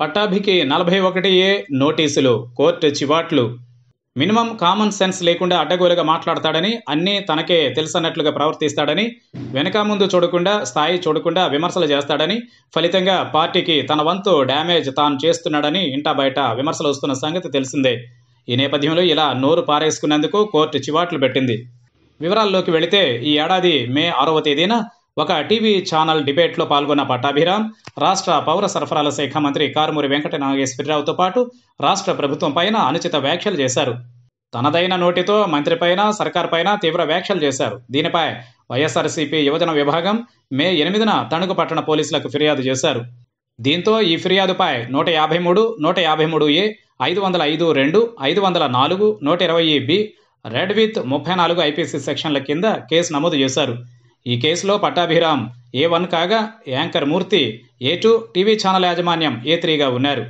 పట్టాభికి నలభై ఒకటి ఏ నోటీసులు కోర్టు చివాట్లు మినిమం కామన్ సెన్స్ లేకుండా అడ్డగోలుగా మాట్లాడతాడని అన్నీ తనకే తెలుసన్నట్లుగా ప్రవర్తిస్తాడని వెనక ముందు చూడకుండా స్థాయి చూడకుండా విమర్శలు చేస్తాడని ఫలితంగా పార్టీకి తన వంతు డ్యామేజ్ తాను చేస్తున్నాడని ఇంటా బయట విమర్శలు వస్తున్న సంగతి తెలిసిందే ఈ నేపథ్యంలో ఇలా నోరు పారేసుకునేందుకు కోర్టు చివాట్లు పెట్టింది వివరాల్లోకి వెళితే ఈ ఏడాది మే ఆరవ తేదీన ఒక టీవీ ఛానల్ డిబేట్లో పాల్గొన్న పట్టాభిరామ్ రాష్ట్ర పౌర సరఫరాల శాఖ మంత్రి కారుమూరి వెంకట నాగేశ్వరరావుతో పాటు రాష్ట్ర ప్రభుత్వం పైన అనుచిత వ్యాఖ్యలు చేశారు తనదైన నోటితో మంత్రిపైన పైన తీవ్ర వ్యాఖ్యలు చేశారు దీనిపై వైఎస్ఆర్సీపీ యువజన విభాగం మే ఎనిమిదిన తణుకు పట్టణ పోలీసులకు ఫిర్యాదు చేశారు దీంతో ఈ ఫిర్యాదుపై నూట యాభై మూడు నూట యాభై మూడు ఏ ఐదు వందల ఐదు రెండు ఐదు వందల నాలుగు నూట ఇరవై బి రెడ్ విత్ ముప్పై నాలుగు ఐపీసీ సెక్షన్ల కింద కేసు నమోదు చేశారు ఈ కేసులో పట్టాభిరామ్ ఏ వన్ కాగా anchor Murthy A two TV channel యాజమాన్యం ఏ త్రీగా ఉన్నారు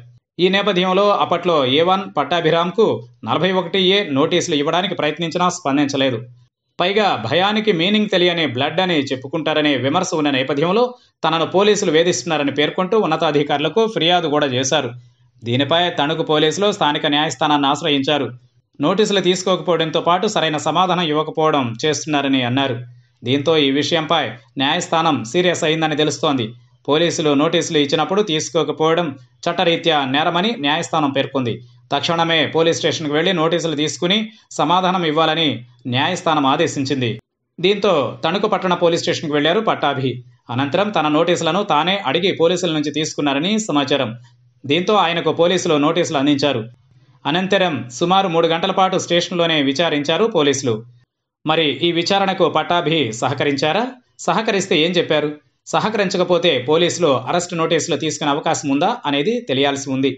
ఈ నేపథ్యంలో అప్పట్లో ఏ వన్ పట్టాభిరామ్కు నలభై ఒకటి ఏ నోటీసులు ఇవ్వడానికి ప్రయత్నించినా స్పందించలేదు పైగా భయానికి మీనింగ్ తెలియని బ్లడ్ అని చెప్పుకుంటారనే విమర్శ ఉన్న నేపథ్యంలో తనను పోలీసులు వేధిస్తున్నారని పేర్కొంటూ ఉన్నతాధికారులకు ఫిర్యాదు కూడా చేశారు దీనిపై తణుకు పోలీసులు స్థానిక న్యాయస్థానాన్ని ఆశ్రయించారు నోటీసులు తీసుకోకపోవడంతో పాటు సరైన సమాధానం ఇవ్వకపోవడం చేస్తున్నారని అన్నారు దీంతో ఈ విషయంపై న్యాయస్థానం సీరియస్ అయిందని తెలుస్తోంది పోలీసులు నోటీసులు ఇచ్చినప్పుడు తీసుకోకపోవడం చట్టరీత్యా నేరమని న్యాయస్థానం పేర్కొంది తక్షణమే పోలీస్ స్టేషన్కు వెళ్లి నోటీసులు తీసుకుని సమాధానం ఇవ్వాలని న్యాయస్థానం ఆదేశించింది దీంతో తణుకు పట్టణ పోలీస్ స్టేషన్కు వెళ్లారు పట్టాభి అనంతరం తన నోటీసులను తానే అడిగి పోలీసుల నుంచి తీసుకున్నారని సమాచారం దీంతో ఆయనకు పోలీసులు నోటీసులు అందించారు అనంతరం సుమారు మూడు గంటల పాటు స్టేషన్లోనే విచారించారు పోలీసులు మరి ఈ విచారణకు పటాభి సహకరించారా సహకరిస్తే ఏం చెప్పారు సహకరించకపోతే పోలీసులు అరెస్ట్ నోటీసులు తీసుకునే అవకాశం ఉందా అనేది తెలియాల్సి ఉంది